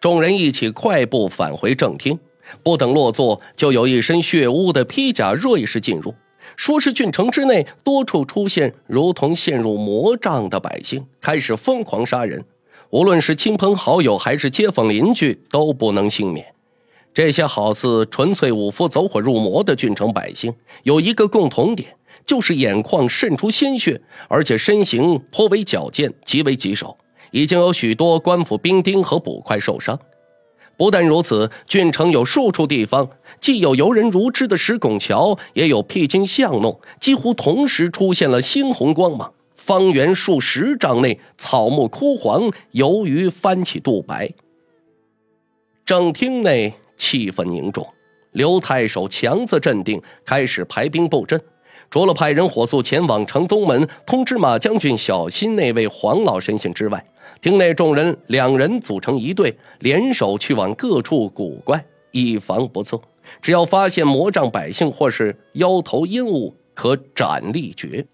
众人一起快步返回正厅，不等落座，就有一身血污的披甲锐士进入，说是郡城之内多处出现如同陷入魔障的百姓，开始疯狂杀人，无论是亲朋好友还是街坊邻居都不能幸免。这些好似纯粹武夫走火入魔的郡城百姓，有一个共同点，就是眼眶渗出鲜血，而且身形颇为矫健，极为棘手。已经有许多官府兵丁和捕快受伤。不但如此，郡城有数处地方，既有游人如织的石拱桥，也有僻静巷弄，几乎同时出现了猩红光芒。方圆数十丈内，草木枯黄，游鱼翻起肚白。正厅内气氛凝重，刘太守强自镇定，开始排兵布阵。除了派人火速前往城东门通知马将军小心那位黄老神仙之外，厅内众人两人组成一队，联手去往各处古怪，以防不测。只要发现魔障百姓或是妖头阴物，可斩立决。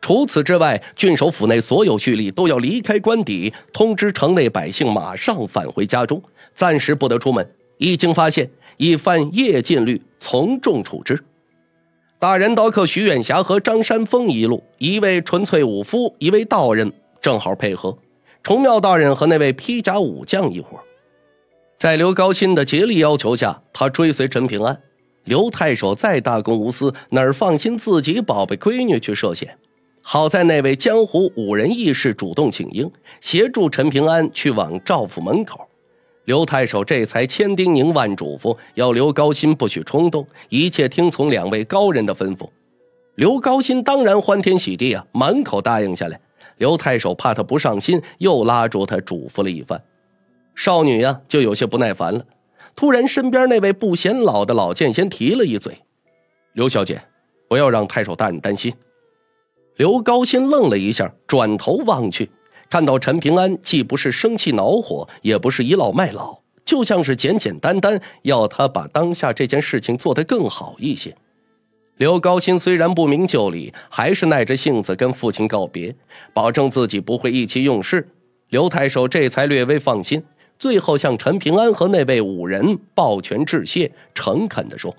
除此之外，郡守府内所有蓄力都要离开官邸，通知城内百姓马上返回家中，暂时不得出门。一经发现，以犯夜禁律，从重处置。打人刀客徐远霞和张山峰一路，一位纯粹武夫，一位道人，正好配合。崇庙大人和那位披甲武将一伙，在刘高新的竭力要求下，他追随陈平安。刘太守再大公无私，哪儿放心自己宝贝闺女去涉险？好在那位江湖五人义士主动请缨，协助陈平安去往赵府门口。刘太守这才千叮咛万嘱咐，要刘高新不许冲动，一切听从两位高人的吩咐。刘高新当然欢天喜地啊，满口答应下来。刘太守怕他不上心，又拉住他嘱咐了一番。少女呀，就有些不耐烦了。突然，身边那位不显老的老剑仙提了一嘴：“刘小姐，不要让太守大人担心。”刘高心愣了一下，转头望去，看到陈平安既不是生气恼火，也不是倚老卖老，就像是简简单单要他把当下这件事情做得更好一些。刘高辛虽然不明就里，还是耐着性子跟父亲告别，保证自己不会意气用事。刘太守这才略微放心，最后向陈平安和那位武人抱拳致谢，诚恳地说：“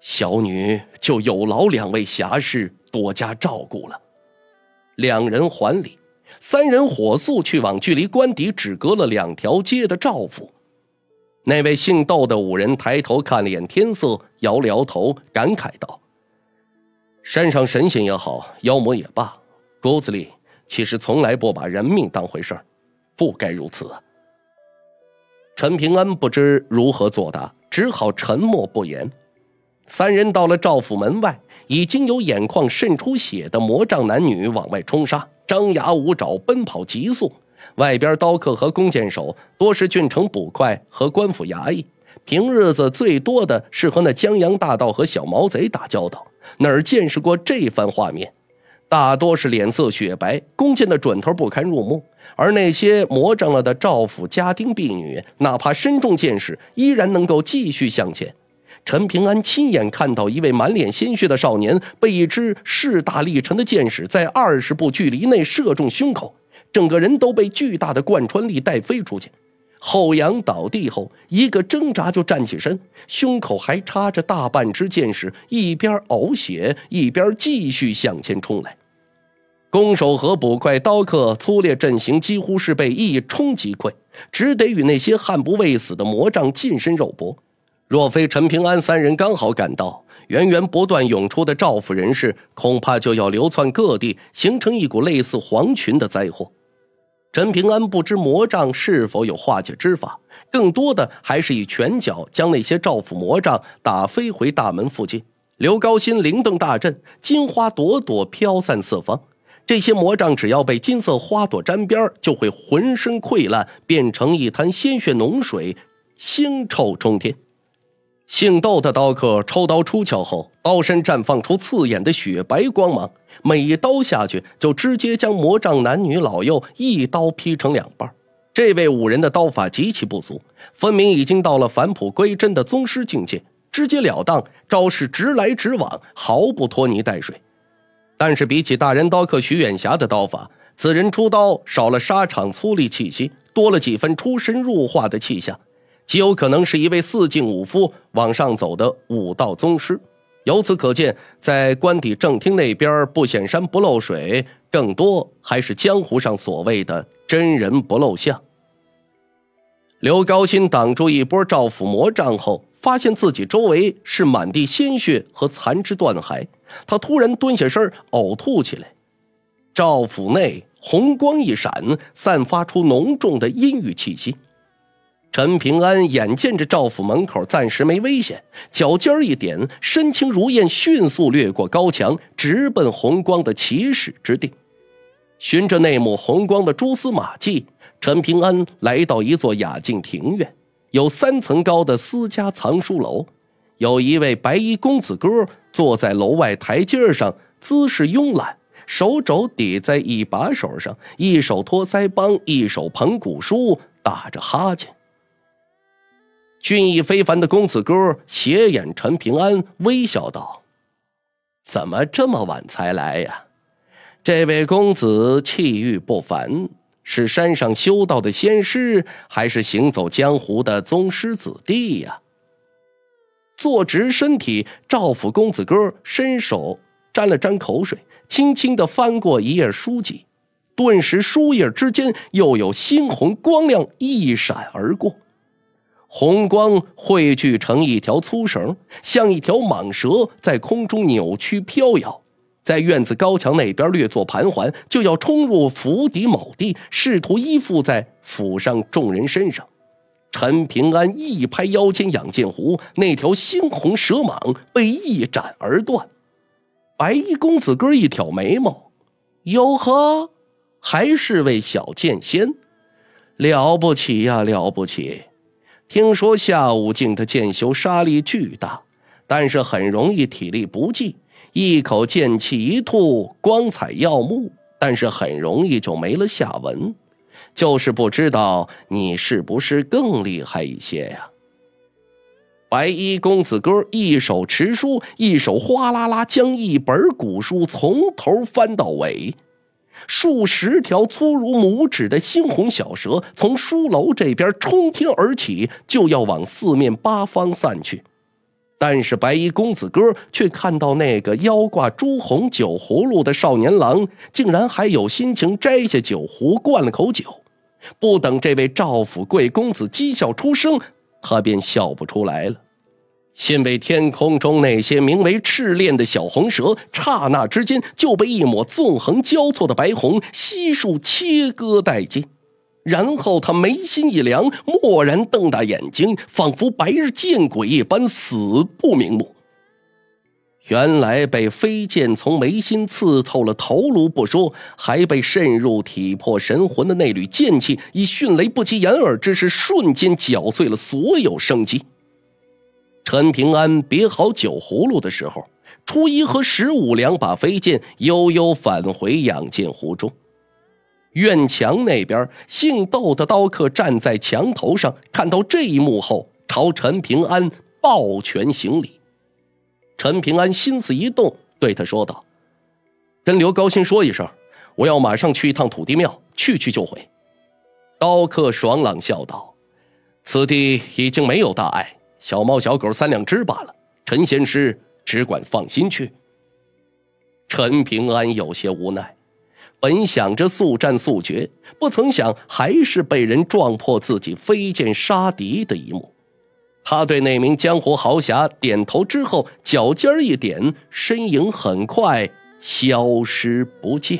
小女就有劳两位侠士多加照顾了。”两人还礼，三人火速去往距离官邸只隔了两条街的赵府。那位姓窦的五人抬头看了眼天色，摇了摇头，感慨道：“山上神仙也好，妖魔也罢，骨子里其实从来不把人命当回事儿，不该如此。”陈平安不知如何作答，只好沉默不言。三人到了赵府门外，已经有眼眶渗出血的魔障男女往外冲杀，张牙舞爪，奔跑急速。外边刀客和弓箭手多是郡城捕快和官府衙役，平日子最多的是和那江洋大盗和小毛贼打交道，哪儿见识过这番画面？大多是脸色雪白，弓箭的准头不堪入目。而那些魔怔了的赵府家丁婢女，哪怕身中箭矢，依然能够继续向前。陈平安亲眼看到一位满脸鲜血的少年，被一支势大力沉的箭矢在二十步距离内射中胸口。整个人都被巨大的贯穿力带飞出去，后仰倒地后，一个挣扎就站起身，胸口还插着大半支箭矢，一边呕血一边继续向前冲来。弓手和捕快、刀客粗劣阵型几乎是被一冲击溃，只得与那些悍不畏死的魔杖近身肉搏。若非陈平安三人刚好赶到，源源不断涌出的赵府人士恐怕就要流窜各地，形成一股类似黄群的灾祸。陈平安不知魔杖是否有化解之法，更多的还是以拳脚将那些赵府魔杖打飞回大门附近。刘高心灵动大振，金花朵朵飘散四方。这些魔杖只要被金色花朵沾边就会浑身溃烂，变成一滩鲜血浓水，腥臭冲天。姓窦的刀客抽刀出鞘后，刀身绽放出刺眼的雪白光芒，每一刀下去就直接将魔杖男女老幼一刀劈成两半。这位五人的刀法极其不俗，分明已经到了返璞归真的宗师境界，直截了当，招式直来直往，毫不拖泥带水。但是比起大人刀客徐远霞的刀法，此人出刀少了沙场粗粝气息，多了几分出神入化的气象。极有可能是一位四进五夫往上走的武道宗师。由此可见，在官邸正厅那边不显山不露水，更多还是江湖上所谓的“真人不露相”。刘高新挡住一波赵府魔杖后，发现自己周围是满地鲜血和残肢断骸，他突然蹲下身呕吐起来。赵府内红光一闪，散发出浓重的阴郁气息。陈平安眼见着赵府门口暂时没危险，脚尖一点，身轻如燕，迅速掠过高墙，直奔红光的起始之地。循着那抹红光的蛛丝马迹，陈平安来到一座雅静庭院，有三层高的私家藏书楼，有一位白衣公子哥坐在楼外台阶上，姿势慵懒，手肘抵在一把手上，一手托腮帮，一手捧古书，打着哈欠。俊逸非凡的公子哥斜眼陈平安，微笑道：“怎么这么晚才来呀？这位公子气宇不凡，是山上修道的仙师，还是行走江湖的宗师子弟呀？”坐直身体，赵府公子哥伸手沾了沾口水，轻轻的翻过一页书籍，顿时书页之间又有猩红光亮一闪而过。红光汇聚成一条粗绳，像一条蟒蛇在空中扭曲飘摇，在院子高墙那边略作盘桓，就要冲入府邸某地，试图依附在府上众人身上。陈平安一拍腰间养剑壶，那条猩红蛇蟒被一斩而断。白衣公子哥一挑眉毛：“哟呵，还是位小剑仙，了不起呀，了不起！”听说夏武境的剑修杀力巨大，但是很容易体力不济。一口剑气一吐，光彩耀目，但是很容易就没了下文。就是不知道你是不是更厉害一些呀？白衣公子哥一手持书，一手哗啦啦将一本古书从头翻到尾。数十条粗如拇指的猩红小蛇从书楼这边冲天而起，就要往四面八方散去。但是白衣公子哥却看到那个腰挂朱红酒葫芦的少年郎，竟然还有心情摘下酒壶灌了口酒。不等这位赵府贵公子讥笑出声，他便笑不出来了。先被天空中那些名为赤练的小红蛇，刹那之间就被一抹纵横交错的白虹悉数切割殆尽。然后他眉心一凉，蓦然瞪大眼睛，仿佛白日见鬼一般，死不瞑目。原来被飞剑从眉心刺透了头颅不说，还被渗入体魄神魂的那缕剑气，以迅雷不及掩耳之势，瞬间搅碎了所有生机。陈平安别好酒葫芦的时候，初一和十五两把飞剑悠悠返回养剑湖中。院墙那边，姓窦的刀客站在墙头上，看到这一幕后，朝陈平安抱拳行礼。陈平安心思一动，对他说道：“跟刘高兴说一声，我要马上去一趟土地庙，去去就回。”刀客爽朗笑道：“此地已经没有大碍。”小猫、小狗三两只罢了，陈先师只管放心去。陈平安有些无奈，本想着速战速决，不曾想还是被人撞破自己飞剑杀敌的一幕。他对那名江湖豪侠点头之后，脚尖一点，身影很快消失不见。